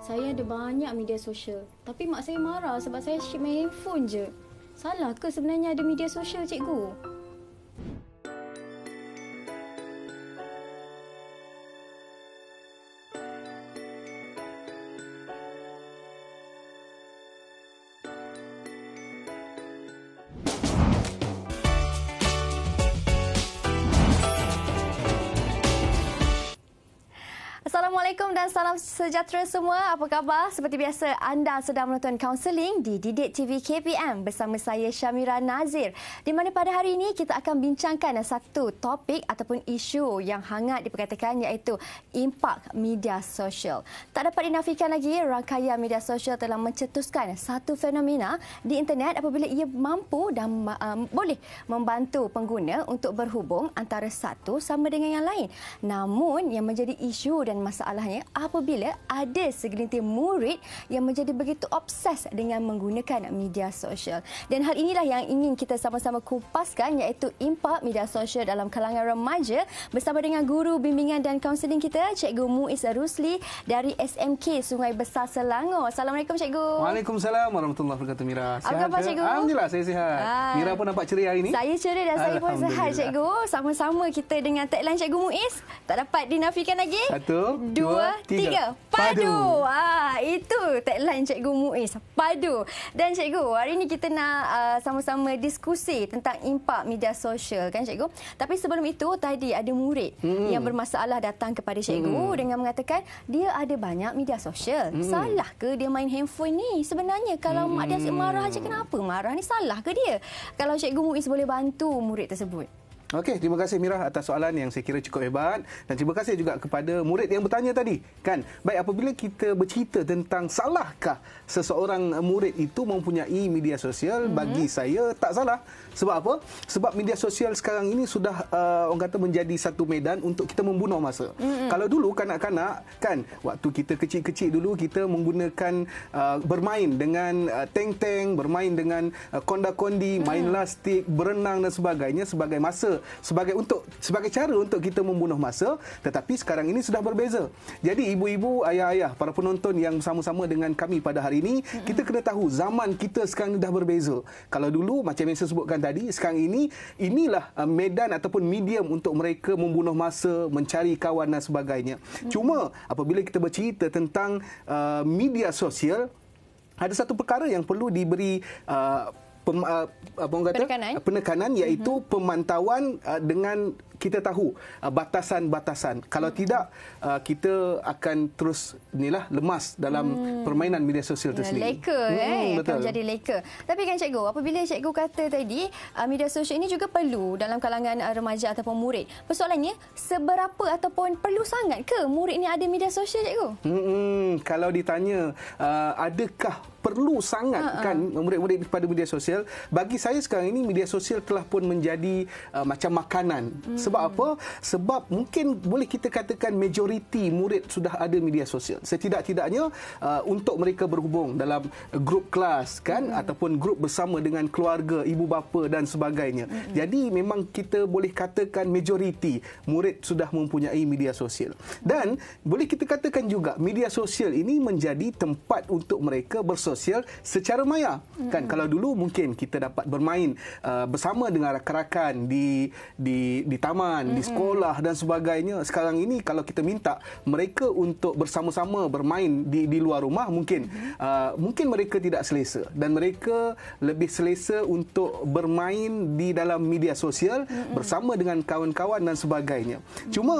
saya ada banyak media sosial. Tapi mak saya marah sebab saya asyik main handphone je. Salah ke sebenarnya ada media sosial cikgu? Assalamualaikum dan salam sejahtera semua. Apa khabar? Seperti biasa, anda sedang menonton Counseling di Didik TV KPM bersama saya Syamira Nazir. Di mana pada hari ini kita akan bincangkan satu topik ataupun isu yang hangat diperkatakan iaitu impak media sosial. Tak dapat dinafikan lagi, rangkaian media sosial telah mencetuskan satu fenomena di internet apabila ia mampu dan um, boleh membantu pengguna untuk berhubung antara satu sama dengan yang lain. Namun, yang menjadi isu dan masalah masalahnya apabila ada segelintir murid yang menjadi begitu obses dengan menggunakan media sosial. Dan hal inilah yang ingin kita sama-sama kupaskan iaitu impak media sosial dalam kalangan remaja bersama dengan guru bimbingan dan kaunseling kita Cikgu Muiz Rusli dari SMK Sungai Besar Selangor. Assalamualaikum Cikgu. Waalaikumsalam warahmatullahi wabarakatuh Mira. Sihat Apa khabar Cikgu? Alhamdulillah saya sihat. Hai. Mira pun nampak ceria hari ini. Saya ceria dan saya pun sihat Cikgu. Sama-sama kita dengan tagline Cikgu Muiz tak dapat dinafikan lagi. Satu, dua dua, tiga. Padu. Ah, itu tagline Cikgu Muiz. Padu. Dan Cikgu, hari ini kita nak uh, sama-sama diskusi tentang impak media sosial kan Cikgu. Tapi sebelum itu, tadi ada murid hmm. yang bermasalah datang kepada Cikgu hmm. dengan mengatakan dia ada banyak media sosial. Hmm. Salah ke dia main handphone ni? Sebenarnya kalau hmm. mak dia asyik hmm. marah je, kenapa marah ni? Salah ke dia? Kalau Cikgu Muiz boleh bantu murid tersebut. Okey, terima kasih Mirah atas soalan yang saya kira cukup hebat dan terima kasih juga kepada murid yang bertanya tadi. Kan, baik apabila kita bercerita tentang salahkah seseorang murid itu mempunyai media sosial? Mm-hmm. Bagi saya tak salah. Sebab apa? Sebab media sosial sekarang ini sudah uh, orang kata menjadi satu medan untuk kita membunuh masa. Mm-hmm. Kalau dulu kanak-kanak kan waktu kita kecil-kecil dulu kita menggunakan uh, bermain dengan uh, teng-teng, bermain dengan uh, konda-kondi, mm-hmm. main mhm. lastik, berenang dan sebagainya sebagai masa sebagai untuk sebagai cara untuk kita membunuh masa tetapi sekarang ini sudah berbeza. Jadi ibu-ibu, ayah-ayah, para penonton yang sama sama dengan kami pada hari ini, mm-hmm. kita kena tahu zaman kita sekarang dah berbeza. Kalau dulu macam yang saya sebutkan tadi, sekarang ini inilah uh, medan ataupun medium untuk mereka membunuh masa, mencari kawan dan sebagainya. Mm-hmm. Cuma apabila kita bercerita tentang uh, media sosial ada satu perkara yang perlu diberi uh, pem, uh, apa orang kata penekanan, ah, penekanan mhm. iaitu mm-hmm. pemantauan uh, dengan kita tahu uh, batasan-batasan. Kalau mm-hmm. tidak uh, kita akan terus inilah lemas dalam mm. permainan media sosial yeah, tersebut. Leka mm, eh hmm, betul. akan jadi leka. Tapi kan cikgu apabila cikgu kata tadi uh, media sosial ini juga perlu dalam kalangan uh, remaja ataupun murid. Persoalannya seberapa ataupun perlu sangat ke murid ini ada media sosial cikgu? Hmm, hmm. kalau ditanya uh, adakah perlu sangat uh-uh. kan murid-murid pada media sosial bagi saya sekarang ini media sosial telah pun menjadi uh, macam makanan hmm. sebab apa sebab mungkin boleh kita katakan majoriti murid sudah ada media sosial setidak-tidaknya uh, untuk mereka berhubung dalam grup kelas kan hmm. ataupun grup bersama dengan keluarga ibu bapa dan sebagainya hmm. jadi memang kita boleh katakan majoriti murid sudah mempunyai media sosial dan boleh kita katakan juga media sosial ini menjadi tempat untuk mereka bersama sosial secara maya. Mm-hmm. Kan hmm. kalau dulu mungkin kita dapat bermain uh, bersama dengan rakan-rakan di di di taman, mm-hmm. di hmm. sekolah dan sebagainya. Sekarang ini kalau kita minta mereka untuk bersama-sama bermain di di luar rumah mungkin hmm. uh, mungkin mereka tidak selesa dan mereka lebih selesa untuk bermain di dalam media sosial mm-hmm. bersama dengan kawan-kawan dan sebagainya. Mm-hmm. Cuma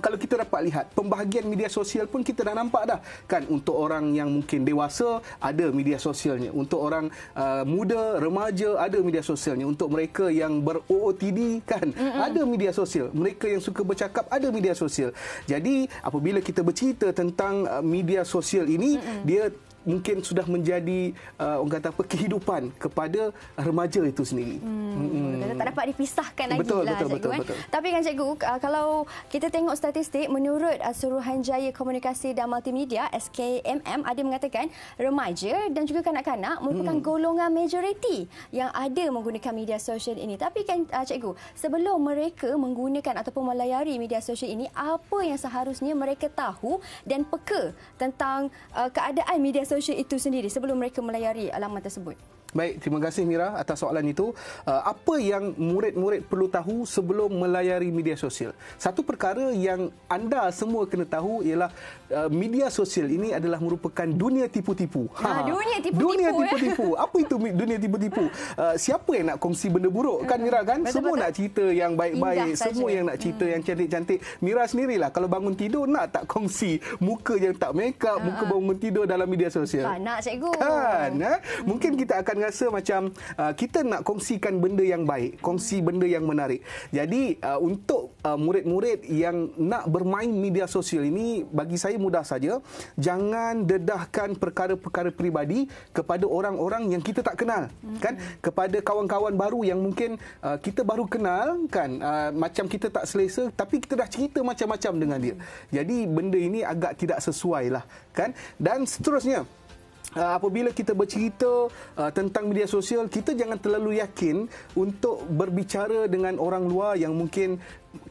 kalau kita dapat lihat pembahagian media sosial pun kita dah nampak dah kan untuk orang yang mungkin dewasa ada media sosialnya untuk orang uh, muda remaja ada media sosialnya untuk mereka yang ber OOTD kan Mm-mm. ada media sosial mereka yang suka bercakap ada media sosial jadi apabila kita bercerita tentang uh, media sosial ini Mm-mm. dia mungkin sudah menjadi uh, orang kata apa kehidupan kepada remaja itu sendiri. Hmm. Hmm. Tak dapat dipisahkan lagi betul, lah betul, betul, Betul, eh. betul. Tapi kan cikgu uh, kalau kita tengok statistik menurut uh, Suruhanjaya Komunikasi dan Multimedia SKMM ada mengatakan remaja dan juga kanak-kanak merupakan hmm. golongan majoriti yang ada menggunakan media sosial ini. Tapi kan uh, cikgu sebelum mereka menggunakan ataupun melayari media sosial ini apa yang seharusnya mereka tahu dan peka tentang uh, keadaan media sosial consortium itu sendiri sebelum mereka melayari alamat tersebut? Baik, terima kasih Mira atas soalan itu. Uh, apa yang murid-murid perlu tahu sebelum melayari media sosial? Satu perkara yang anda semua kena tahu ialah uh, media sosial ini adalah merupakan dunia tipu-tipu. Ah, ha, ya. dunia tipu-tipu. Dunia uh, tipu-tipu. Ya? Apa itu dunia tipu-tipu? siapa yang nak kongsi benda buruk kan Mira kan? Betul-betul. Semua nak cerita yang baik-baik, semua saja. yang nak cerita hmm. yang cantik-cantik. Mira sendirilah kalau bangun tidur nak tak kongsi muka yang tak make up, uh muka ah. bangun tidur dalam media sosial. Tak nak cikgu. Kan, ha? mungkin kita akan akan rasa macam uh, kita nak kongsikan benda yang baik, kongsi benda yang menarik. Jadi uh, untuk uh, murid-murid yang nak bermain media sosial ini bagi saya mudah saja, jangan dedahkan perkara-perkara pribadi kepada orang-orang yang kita tak kenal, mm-hmm. kan? Hmm. Kepada kawan-kawan baru yang mungkin uh, kita baru kenal kan, uh, macam kita tak selesa tapi kita dah cerita macam-macam dengan dia. Jadi benda ini agak tidak sesuai lah kan dan seterusnya Ah, apabila kita bercerita uh, tentang media sosial kita jangan terlalu yakin untuk berbicara dengan orang luar yang mungkin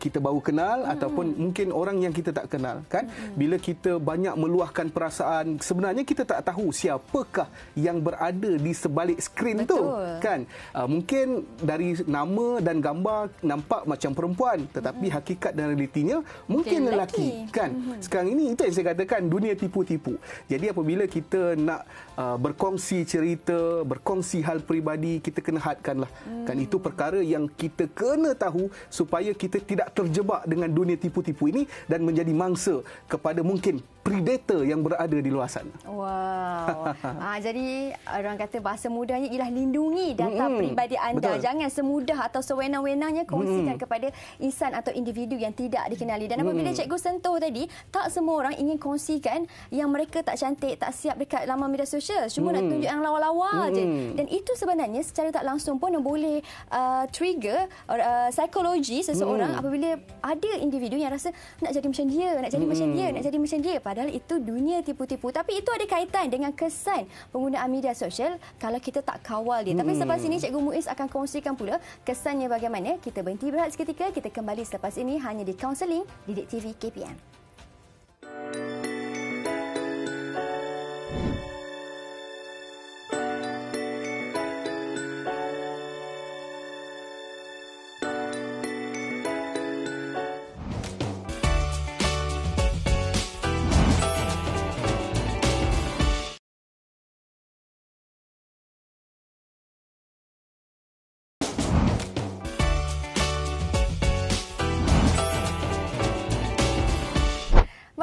kita baru kenal hmm. ataupun mungkin orang yang kita tak kenal kan hmm. bila kita banyak meluahkan perasaan sebenarnya kita tak tahu siapakah yang berada di sebalik skrin Betul. tu kan uh, mungkin dari nama dan gambar nampak macam perempuan tetapi hmm. hakikat dan realitinya mungkin okay, lelaki kan hmm. sekarang ini itu yang saya katakan dunia tipu-tipu jadi apabila kita nak uh, berkongsi cerita berkongsi hal peribadi kita kena hadkanlah kan? hmm. kan itu perkara yang kita kena tahu supaya kita tidak terjebak dengan dunia tipu-tipu ini dan menjadi mangsa kepada mungkin predator yang berada di luar sana. Wow. ha, jadi orang kata bahasa mudahnya ialah lindungi data mm-hmm. peribadi anda. Betul. Jangan semudah atau sewenang-wenangnya kongsikan mm-hmm. kepada insan atau individu yang tidak dikenali. Dan apabila mm-hmm. cikgu sentuh tadi, tak semua orang ingin kongsikan yang mereka tak cantik, tak siap dekat laman media sosial. Cuma mm-hmm. nak tunjuk yang lawa-lawa mm-hmm. je. Dan itu sebenarnya secara tak langsung pun boleh uh, trigger uh, psikologi seseorang mm-hmm. apabila ada individu yang rasa nak jadi macam dia, nak jadi mm-hmm. macam dia, nak jadi macam dia padahal itu dunia tipu-tipu tapi itu ada kaitan dengan kesan penggunaan media sosial kalau kita tak kawal dia hmm. tapi selepas hmm. ini cikgu Muiz akan kongsikan pula kesannya bagaimana kita berhenti berehat seketika kita kembali selepas ini hanya di counseling di TV KPM.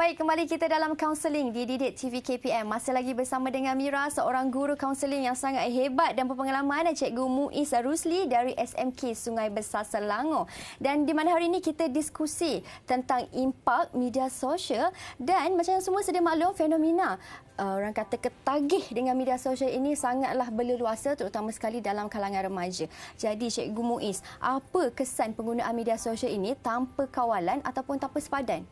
Baik, kembali kita dalam kaunseling di Didik TV KPM. Masih lagi bersama dengan Mira, seorang guru kaunseling yang sangat hebat dan berpengalaman. Cikgu Muiz Rusli dari SMK Sungai Besar Selangor. Dan di mana hari ini kita diskusi tentang impak media sosial dan macam yang semua sedia maklum, fenomena Uh, orang kata ketagih dengan media sosial ini sangatlah berleluasa terutama sekali dalam kalangan remaja. Jadi Cikgu Muiz, apa kesan penggunaan media sosial ini tanpa kawalan ataupun tanpa sepadan?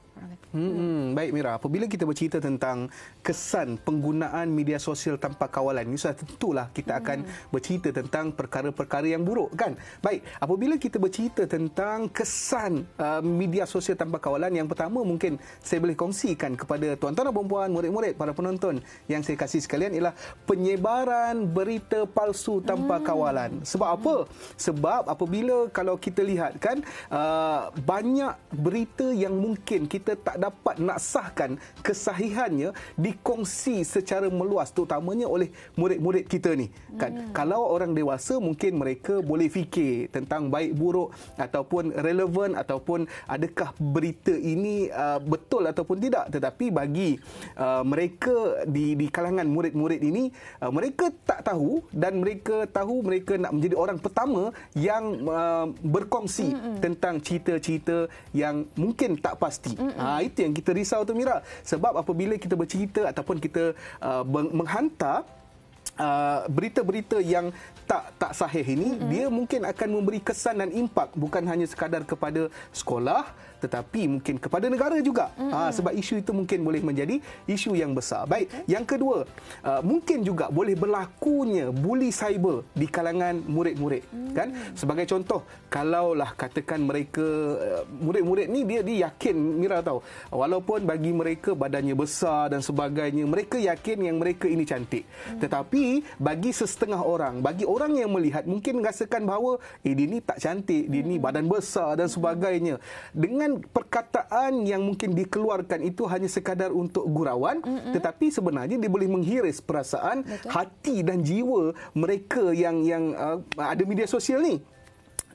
Hmm, hmm. Baik Mira, apabila kita bercerita tentang kesan penggunaan media sosial tanpa kawalan, ini sudah tentulah kita akan hmm. bercerita tentang perkara-perkara yang buruk kan? Baik, apabila kita bercerita tentang kesan uh, media sosial tanpa kawalan, yang pertama mungkin saya boleh kongsikan kepada tuan-tuan dan perempuan, murid-murid, para penonton yang saya kasih sekalian ialah penyebaran berita palsu tanpa hmm. kawalan. Sebab hmm. apa? Sebab apabila kalau kita lihat kan, uh, banyak berita yang mungkin kita kita tak dapat nak sahkan kesahihannya dikongsi secara meluas terutamanya oleh murid-murid kita ni kan hmm. kalau orang dewasa mungkin mereka boleh fikir tentang baik buruk ataupun relevan ataupun adakah berita ini uh, betul ataupun tidak tetapi bagi uh, mereka di di kalangan murid-murid ini uh, mereka tak tahu dan mereka tahu mereka nak menjadi orang pertama yang uh, berkongsi hmm. tentang cerita-cerita yang mungkin tak pasti. Mm-mm. Ha, itu yang kita risau tu Mira. Sebab apabila kita bercerita ataupun kita uh, menghantar Uh, berita-berita yang tak tak sahih ini mm-hmm. dia mungkin akan memberi kesan dan impak bukan hanya sekadar kepada sekolah tetapi mungkin kepada negara juga mm-hmm. ha, sebab isu itu mungkin boleh menjadi isu yang besar. Baik, okay. yang kedua uh, mungkin juga boleh berlakunya buli cyber di kalangan murid-murid mm. kan? Sebagai contoh kalaulah katakan mereka uh, murid-murid ni dia, diyakin Mira tahu, walaupun bagi mereka badannya besar dan sebagainya, mereka yakin yang mereka ini cantik. Mm. Tetapi bagi sesetengah orang, bagi orang yang melihat mungkin rasakan bahawa eh dia ni tak cantik, dia mm. badan besar dan mm. sebagainya. Dengan mungkin perkataan yang mungkin dikeluarkan itu hanya sekadar untuk gurauan mm-hmm. tetapi sebenarnya dia boleh menghiris perasaan Betul. hati dan jiwa mereka yang yang uh, ada media sosial ni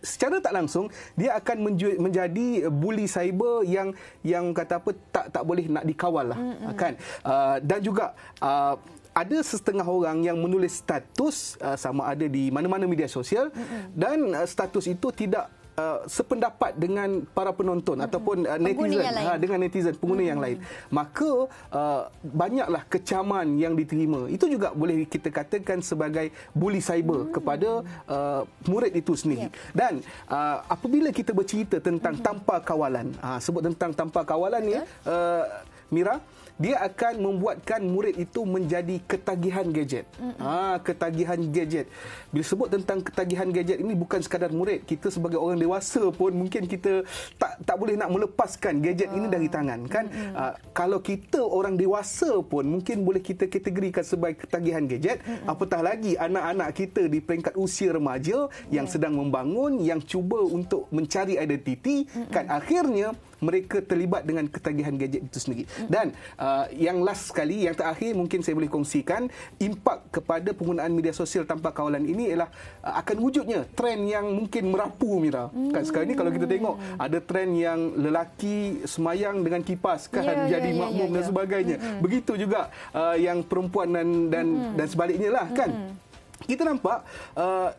secara tak langsung dia akan menjadi bully cyber yang yang kata apa tak tak boleh nak dikawal lah mm-hmm. kan uh, dan juga uh, ada setengah orang yang menulis status uh, sama ada di mana-mana media sosial mm-hmm. dan uh, status itu tidak Eh, sependapat dengan para penonton hmm. ataupun uh, netizen ha, dengan netizen pengguna hmm. yang lain maka uh, banyaklah kecaman yang diterima itu juga boleh kita katakan sebagai bully cyber hmm. kepada uh, murid itu sendiri yeah. dan uh, apabila kita bercerita tentang hmm. tanpa kawalan uh, sebut tentang tanpa kawalan ni uh, Mira dia akan membuatkan murid itu menjadi ketagihan gadget. mm Ha, ketagihan gadget. Bila sebut tentang ketagihan gadget ini bukan sekadar murid. Kita sebagai orang dewasa pun mungkin kita tak tak boleh nak melepaskan gadget ini dari ah. tangan kan. Ha, kalau kita orang dewasa pun mungkin boleh kita kategorikan sebagai ketagihan gadget. mm Apatah lagi anak-anak kita di peringkat usia remaja yang ya. sedang membangun yang cuba untuk mencari identiti kan akhirnya mereka terlibat dengan ketagihan gadget itu sendiri. Hmm. Dan uh, yang last sekali, yang terakhir mungkin saya boleh kongsikan, impak kepada penggunaan media sosial tanpa kawalan ini ialah uh, akan wujudnya trend yang mungkin merapu, Mira. Hmm. Kan sekarang ini kalau kita tengok, hmm. ada trend yang lelaki semayang dengan kipas kan yeah, ya, jadi yeah, ya, makmum yeah, yeah, dan ya, sebagainya. Yeah. Hmm. Begitu juga uh, yang perempuan dan dan, hmm. dan sebaliknya lah kan. Hmm. Kita nampak uh,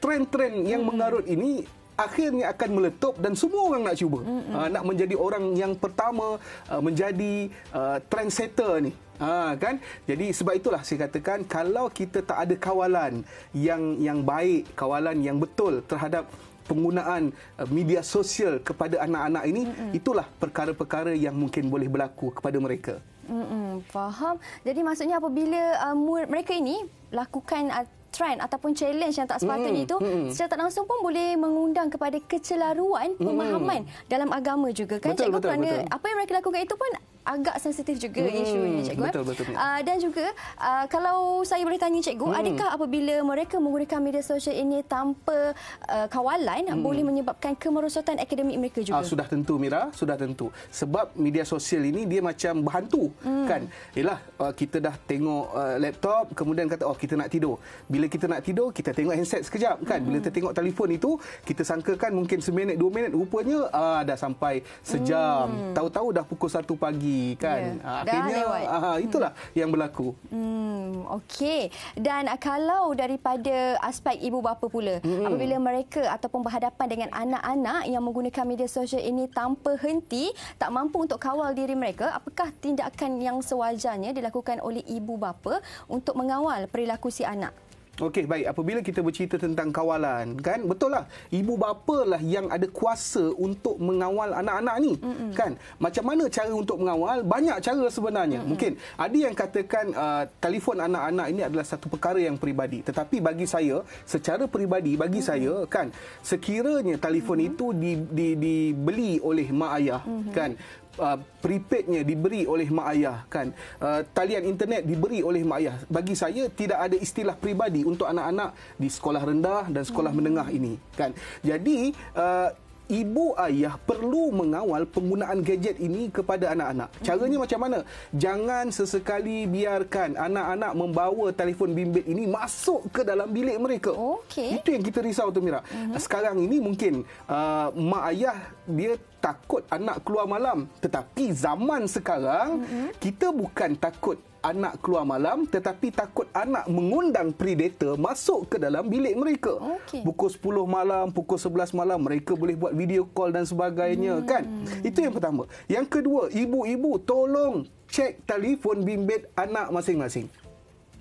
trend-trend yang hmm. mengarut ini akhirnya akan meletup dan semua orang nak cuba mm-hmm. uh, nak menjadi orang yang pertama uh, menjadi uh, trendsetter ni Ha, kan jadi sebab itulah saya katakan kalau kita tak ada kawalan yang yang baik kawalan yang betul terhadap penggunaan media sosial kepada anak-anak ini Mm-mm. itulah perkara-perkara yang mungkin boleh berlaku kepada mereka Mm-mm, faham jadi maksudnya apabila uh, mereka ini lakukan trend ataupun challenge yang tak sepatutnya hmm, itu hmm. secara tak langsung pun boleh mengundang kepada kecelaruan hmm. pemahaman hmm. dalam agama juga kan betul, cikgu betul, betul. apa yang mereka lakukan itu pun agak sensitif juga hmm, isu ini, cikgu betul, eh. betul, betul. Uh, dan juga uh, kalau saya boleh tanya cikgu hmm. adakah apabila mereka menggunakan media sosial ini tanpa uh, kawalan hmm. boleh menyebabkan kemerosotan akademik mereka juga uh, sudah tentu Mira sudah tentu sebab media sosial ini dia macam berhantu hmm. kan yalah uh, kita dah tengok uh, laptop kemudian kata oh kita nak tidur bila kita nak tidur kita tengok handset sekejap kan bila hmm. kita tengok telefon itu kita sangkakan mungkin seminit dua minit rupanya uh, dah sampai sejam hmm. tahu-tahu dah pukul satu pagi kan. Yeah. Ya. Akhirnya dah hmm. itulah hmm. yang berlaku. Hmm okey. Dan kalau daripada aspek ibu bapa pula hmm. apabila mereka ataupun berhadapan dengan anak-anak yang menggunakan media sosial ini tanpa henti tak mampu untuk kawal diri mereka, apakah tindakan yang sewajarnya dilakukan oleh ibu bapa untuk mengawal perilaku si anak? Okey, baik. Apabila kita bercerita tentang kawalan, kan? Betul lah. Ibu bapa lah yang ada kuasa untuk mengawal anak-anak ni, mm-hmm. kan? Macam mana cara untuk mengawal? Banyak cara sebenarnya. Mm-hmm. Mungkin ada yang katakan uh, telefon anak-anak ini adalah satu perkara yang peribadi. Tetapi bagi saya, secara peribadi, bagi mm-hmm. saya, kan? Sekiranya telefon mm-hmm. itu dibeli di, di oleh mak ayah, mm-hmm. kan? uh, prepaidnya diberi oleh mak ayah kan uh, talian internet diberi oleh mak ayah bagi saya tidak ada istilah pribadi untuk anak-anak di sekolah rendah dan sekolah hmm. menengah ini kan jadi uh, Ibu ayah perlu mengawal penggunaan gadget ini kepada anak-anak. Hmm. Caranya hmm. macam mana? Jangan sesekali biarkan anak-anak membawa telefon bimbit ini masuk ke dalam bilik mereka. Okay. Itu yang kita risau tu Mira. Hmm. Sekarang ini mungkin uh, mak ayah dia takut anak keluar malam tetapi zaman sekarang mm-hmm. kita bukan takut anak keluar malam tetapi takut anak mengundang predator masuk ke dalam bilik mereka. Okay. Pukul 10 malam, pukul 11 malam mereka boleh buat video call dan sebagainya hmm kan. Itu yang pertama. Yang kedua, ibu-ibu tolong cek telefon bimbit anak masing-masing.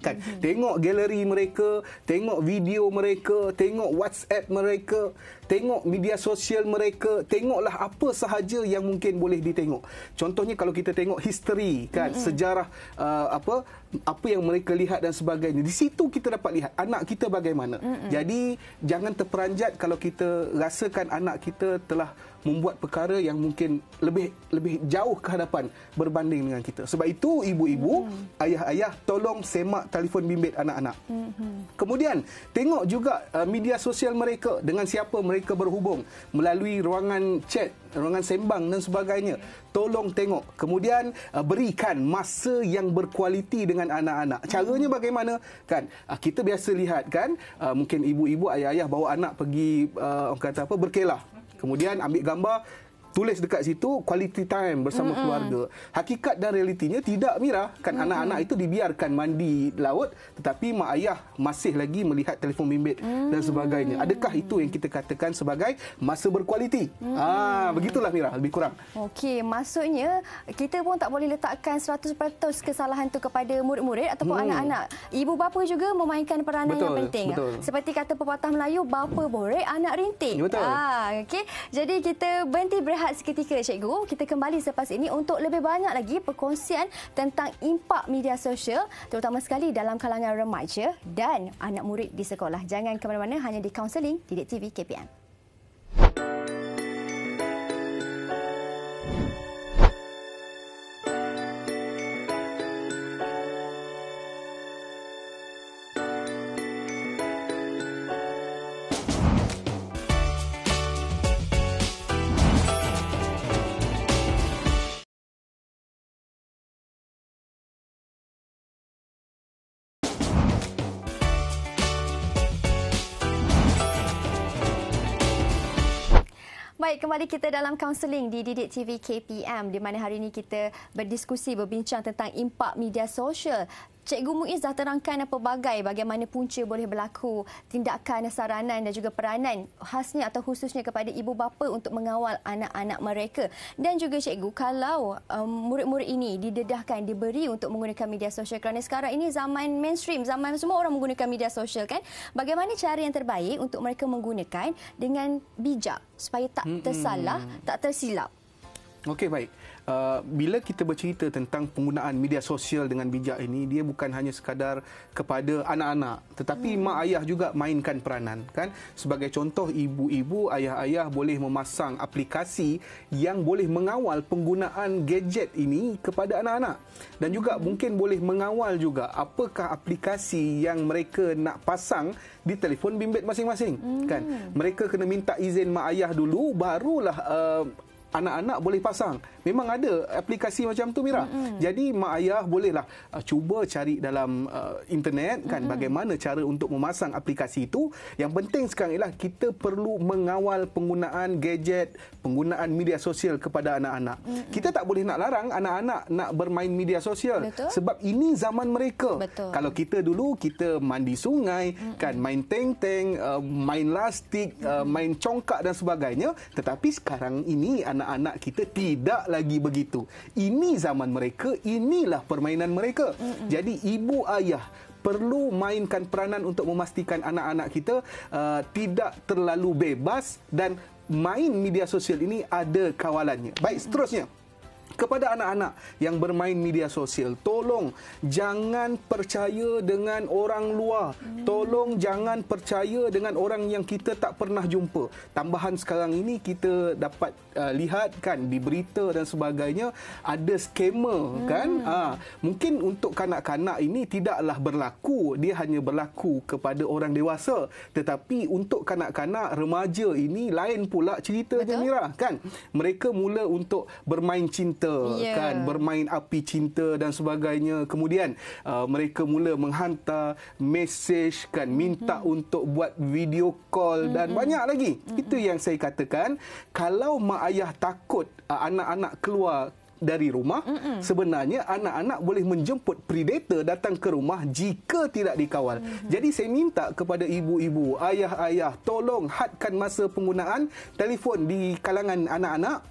Kan? Mm-hmm. Tengok galeri mereka, tengok video mereka, tengok WhatsApp mereka tengok media sosial mereka tengoklah apa sahaja yang mungkin boleh ditengok contohnya kalau kita tengok history kan mm-hmm. sejarah uh, apa apa yang mereka lihat dan sebagainya di situ kita dapat lihat anak kita bagaimana mm-hmm. jadi jangan terperanjat kalau kita rasakan anak kita telah membuat perkara yang mungkin lebih lebih jauh ke hadapan berbanding dengan kita. Sebab itu ibu-ibu, mm-hmm. ayah-ayah tolong semak telefon bimbit anak-anak. Mm-hmm. Kemudian tengok juga uh, media sosial mereka dengan siapa mereka mereka berhubung melalui ruangan chat, ruangan sembang dan sebagainya. Tolong tengok. Kemudian uh, berikan masa yang berkualiti dengan anak-anak. Caranya bagaimana? Kan uh, kita biasa lihat kan uh, mungkin ibu-ibu ayah-ayah bawa anak pergi kata apa berkelah. Kemudian ambil gambar tulis dekat situ quality time bersama mm-hmm. keluarga. Hakikat dan realitinya tidak Mira, kan mm-hmm. anak-anak itu dibiarkan mandi laut tetapi mak ayah masih lagi melihat telefon bimbit mm-hmm. dan mm. sebagainya. Adakah itu yang kita katakan sebagai masa berkualiti? Mm-hmm. Ah, begitulah Mira, lebih kurang. Okey, maksudnya kita pun tak boleh letakkan 100% kesalahan tu kepada murid-murid ataupun mm. anak-anak. Ibu bapa juga memainkan peranan betul, yang penting. Betul. Seperti kata pepatah Melayu, bapa borek, anak rintik. Betul. Ah, okey. Jadi kita berhenti berehat rehat seketika cikgu. Kita kembali selepas ini untuk lebih banyak lagi perkongsian tentang impak media sosial terutama sekali dalam kalangan remaja dan anak murid di sekolah. Jangan ke mana-mana hanya di Counseling di TV KPM. Baik, kembali kita dalam counseling di Didik TV KPM di mana hari ini kita berdiskusi berbincang tentang impak media sosial Cikgu Muiz dah terangkan apa bagai bagaimana punca boleh berlaku tindakan, saranan dan juga peranan khasnya atau khususnya kepada ibu bapa untuk mengawal anak-anak mereka. Dan juga cikgu, kalau um, murid-murid ini didedahkan, diberi untuk menggunakan media sosial kerana sekarang ini zaman mainstream, zaman semua orang menggunakan media sosial kan, bagaimana cara yang terbaik untuk mereka menggunakan dengan bijak supaya tak tersalah, hmm, hmm. tak tersilap. Okey, baik uh, bila kita bercerita tentang penggunaan media sosial dengan bijak ini dia bukan hanya sekadar kepada anak-anak tetapi hmm. mak ayah juga mainkan peranan kan sebagai contoh ibu-ibu ayah-ayah boleh memasang aplikasi yang boleh mengawal penggunaan gadget ini kepada anak-anak dan juga hmm. mungkin boleh mengawal juga apakah aplikasi yang mereka nak pasang di telefon bimbit masing-masing kan? hmm. kan mereka kena minta izin mak ayah dulu barulah uh, anak-anak boleh pasang. Memang ada aplikasi macam tu Mira. Mm-hmm. Jadi mak ayah bolehlah uh, cuba cari dalam uh, internet kan mm-hmm. bagaimana cara untuk memasang aplikasi itu. Yang penting sekarang ialah kita perlu mengawal penggunaan gadget, penggunaan media sosial kepada anak-anak. Mm-hmm. Kita tak boleh nak larang anak-anak nak bermain media sosial Betul? sebab ini zaman mereka. Betul. Kalau kita dulu kita mandi sungai mm-hmm. kan main teng-teng, uh, main lastik, mm-hmm. uh, main congkak dan sebagainya, tetapi sekarang ini anak-anak kita tidak lagi begitu. Ini zaman mereka, inilah permainan mereka. Mm-mm. Jadi ibu ayah perlu mainkan peranan untuk memastikan anak-anak kita uh, tidak terlalu bebas dan main media sosial ini ada kawalannya. Baik, seterusnya kepada anak-anak yang bermain media sosial tolong jangan percaya dengan orang luar tolong jangan percaya dengan orang yang kita tak pernah jumpa tambahan sekarang ini kita dapat uh, lihat kan di berita dan sebagainya ada skema kan hmm. Ah, mungkin untuk kanak-kanak ini tidaklah berlaku dia hanya berlaku kepada orang dewasa tetapi untuk kanak-kanak remaja ini lain pula cerita Mira kan mereka mula untuk bermain cinta cinta ya. yeah. kan bermain api cinta dan sebagainya kemudian uh, mereka mula menghantar message kan minta mm-hmm. untuk buat video call mm-hmm. dan mhm. banyak lagi mm-hmm. itu yang saya katakan kalau mak ayah takut uh, anak-anak keluar dari rumah Mm-mm. sebenarnya anak-anak boleh menjemput predator datang ke rumah jika tidak dikawal. Mm-hmm. Jadi saya minta kepada ibu-ibu, ayah-ayah tolong hadkan masa penggunaan telefon di kalangan anak-anak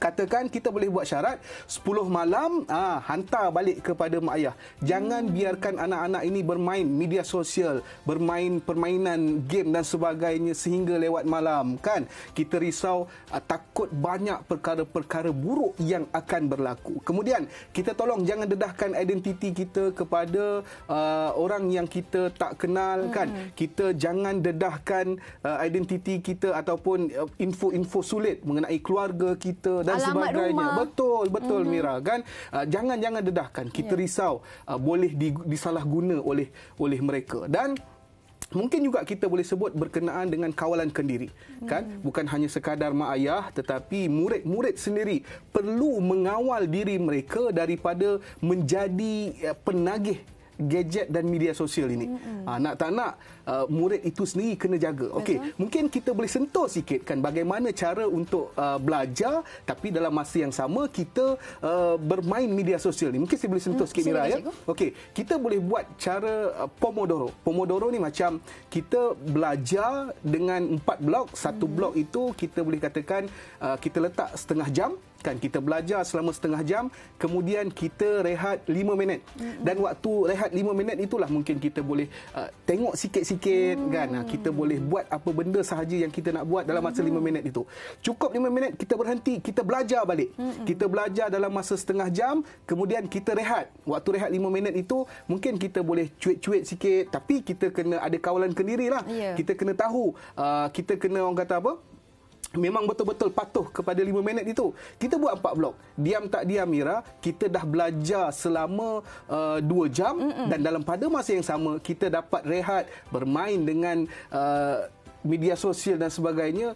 katakan kita boleh buat syarat 10 malam ah ha, hantar balik kepada mak ayah. Jangan hmm. biarkan anak-anak ini bermain media sosial, bermain permainan game dan sebagainya sehingga lewat malam kan. Kita risau uh, takut banyak perkara-perkara buruk yang akan berlaku. Kemudian kita tolong jangan dedahkan identiti kita kepada uh, orang yang kita tak kenal kan? hmm. kan. Kita jangan dedahkan uh, identiti kita ataupun uh, info-info sulit mengenai keluarga kita dan Alamat sebagainya. Rumah. Betul, betul mm-hmm. Mira kan. Uh, jangan-jangan dedahkan. Kita yeah. risau uh, boleh di, disalahguna oleh oleh mereka dan Mungkin juga kita boleh sebut berkenaan dengan kawalan kendiri kan mhm. bukan hanya sekadar mak ayah tetapi murid-murid sendiri perlu mengawal diri mereka daripada menjadi uh, penagih gadget dan media sosial ini. Mm-hmm. nak tak nak ah, murid itu sendiri kena jaga. Okey, mungkin kita boleh sentuh sikit kan bagaimana cara untuk ah, belajar tapi dalam masa yang sama kita bermain media sosial ini Mungkin saya boleh sentuh mm, sikit mm-hmm. Mira ya. Okey, kita boleh buat cara Pomodoro. Pomodoro ni macam kita belajar dengan empat blok, satu mm-hmm. blok itu kita boleh katakan kita letak setengah jam Kan kita belajar selama setengah jam, kemudian kita rehat 5 minit. Mm-hmm. Dan waktu rehat 5 minit itulah mungkin kita boleh uh, tengok sikit-sikit mm. kan. kita boleh buat apa benda sahaja yang kita nak buat dalam masa mm-hmm. 5 minit itu. Cukup 5 minit kita berhenti, kita belajar balik. Mm-hmm. Kita belajar dalam masa setengah jam, kemudian kita rehat. Waktu rehat 5 minit itu mungkin kita boleh cuit-cuit sikit tapi kita kena ada kawalan kendirilah. Yeah. Kita kena tahu uh, kita kena orang kata apa? memang betul-betul patuh kepada lima minit itu. Kita buat empat blok. Diam tak diam Mira, kita dah belajar selama uh, 2 jam Mm-mm. dan dalam pada masa yang sama kita dapat rehat bermain dengan uh, media sosial dan sebagainya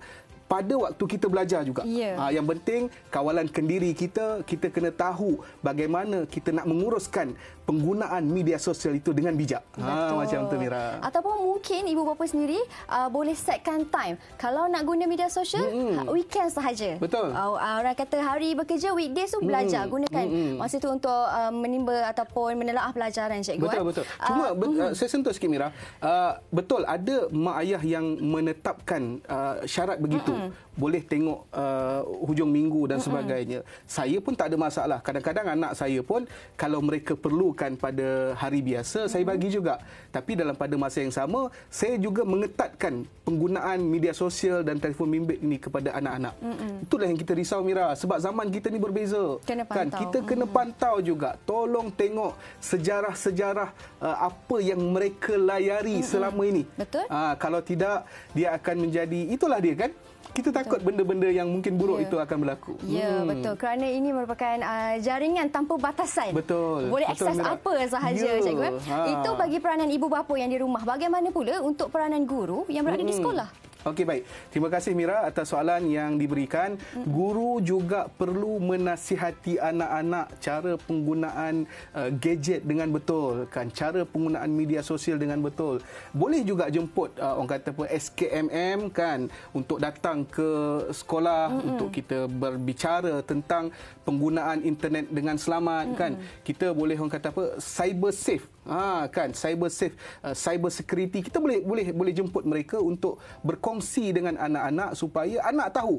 pada waktu kita belajar juga. Yeah. Ya. yang penting kawalan kendiri kita, kita kena tahu bagaimana kita nak menguruskan penggunaan media sosial itu dengan bijak. Ha, Macam tu Mira. Ataupun mungkin ibu bapa sendiri uh, boleh setkan time. Kalau nak guna media sosial, mm-hmm. weekend sahaja. Betul. Uh, orang kata hari bekerja, weekdays tu belajar. Mm-hmm. Gunakan mm-hmm. masa itu untuk uh, menimba ataupun menelaah pelajaran cikgu. Betul, kan? betul. Cuma uh, be- uh, saya sentuh sikit Mira. Uh, betul, ada mak ayah yang menetapkan uh, syarat begitu. mm hmm boleh tengok uh, hujung minggu dan hmm sebagainya. Saya pun tak ada masalah. Kadang-kadang anak saya pun kalau mereka perlukan pada hari biasa hmm saya bagi juga. Tapi dalam pada masa yang sama saya juga mengetatkan penggunaan media sosial dan telefon bimbit ini kepada anak-anak. hmm Itulah yang kita risau Mira sebab zaman kita ni berbeza. Kena kan? pantau. Kan kita kena pantau juga. Tolong tengok sejarah-sejarah uh, apa yang mereka layari hmm selama ini. Betul? Uh, kalau tidak dia akan menjadi itulah dia kan kita takut benda-benda yang mungkin buruk yeah. itu akan berlaku. Ya, yeah, hmm. betul. Kerana ini merupakan uh, jaringan tanpa batasan. Betul. Boleh betul, akses Mira. apa sahaja, yeah. cikgu. Ha. Itu bagi peranan ibu bapa yang di rumah. Bagaimana pula untuk peranan guru yang berada hmm. di sekolah? Okey baik. Terima kasih Mira atas soalan yang diberikan. Hmm. Guru juga perlu menasihati anak-anak cara penggunaan uh, gadget dengan betul kan cara penggunaan media sosial dengan betul. Boleh juga jemput uh, orang kata apa SKMM kan untuk datang ke sekolah Mm-mm. untuk kita berbicara tentang penggunaan internet dengan selamat Mm-mm. kan. Kita boleh orang kata apa cyber safe ha kan cyber safe uh, cyber security kita boleh boleh boleh jemput mereka untuk berkongsi kongsi dengan anak-anak supaya anak tahu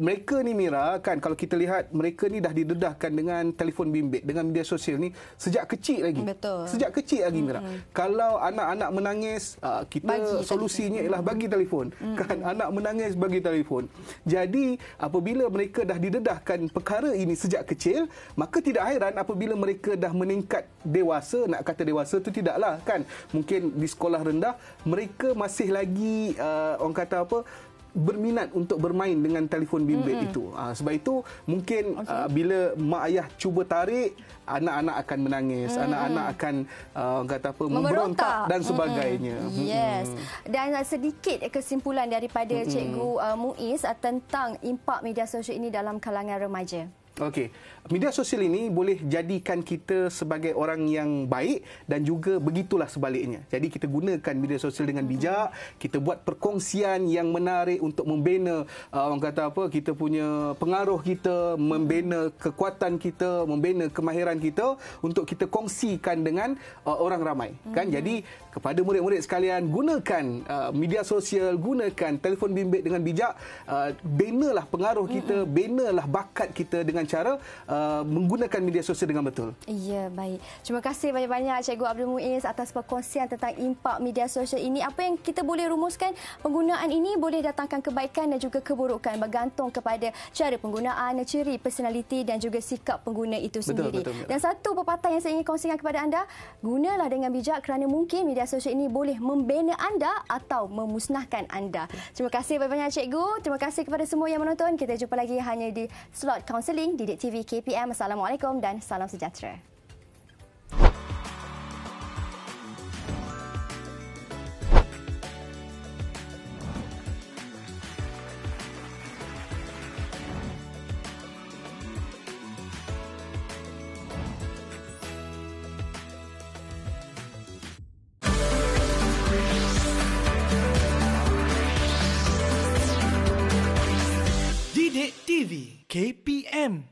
mereka ni Mira kan kalau kita lihat mereka ni dah didedahkan dengan telefon bimbit dengan media sosial ni sejak kecil lagi betul sejak kecil lagi Mira mm-hmm. kalau anak-anak menangis ah, kita bagi solusinya telefon. ialah bagi telefon mm-hmm. kan anak menangis bagi telefon jadi apabila mereka dah didedahkan perkara ini sejak kecil maka tidak heran apabila mereka dah meningkat dewasa nak kata dewasa tu tidaklah kan mungkin di sekolah rendah mereka masih lagi uh, orang kata apa uh, berminat untuk bermain dengan telefon bimbit mm-hmm. itu. Uh, sebab itu mungkin okay. uh, bila mak ayah cuba tarik anak-anak akan menangis, mm-hmm. anak-anak akan uh, kata apa memberontak dan sebagainya. Mm-hmm. Yes. Dan sedikit kesimpulan daripada mm-hmm. cikgu uh, Muiz uh, tentang impak media sosial ini dalam kalangan remaja. Okey. Media sosial ini boleh jadikan kita sebagai orang yang baik dan juga begitulah sebaliknya. Jadi kita gunakan media sosial dengan bijak, kita buat perkongsian yang menarik untuk membina uh, orang kata apa kita punya pengaruh kita, membina kekuatan kita, membina kemahiran kita untuk kita kongsikan dengan uh, orang ramai. Kan? Mhm. Jadi kepada murid-murid sekalian, gunakan uh, media sosial, gunakan telefon bimbit dengan bijak, uh, binalah pengaruh kita, binalah bakat kita dengan dengan cara uh, menggunakan media sosial dengan betul. Ya, baik. Terima kasih banyak-banyak Cikgu Abdul Muiz atas perkongsian tentang impak media sosial ini. Apa yang kita boleh rumuskan, penggunaan ini boleh datangkan kebaikan dan juga keburukan bergantung kepada cara penggunaan, ciri personaliti dan juga sikap pengguna itu sendiri. Betul, betul, betul. Dan satu pepatah yang saya ingin kongsikan kepada anda, gunalah dengan bijak kerana mungkin media sosial ini boleh membina anda atau memusnahkan anda. Terima kasih banyak-banyak Cikgu. Terima kasih kepada semua yang menonton. Kita jumpa lagi hanya di Slot Counseling di TV KPM. Assalamualaikum dan salam sejahtera. him.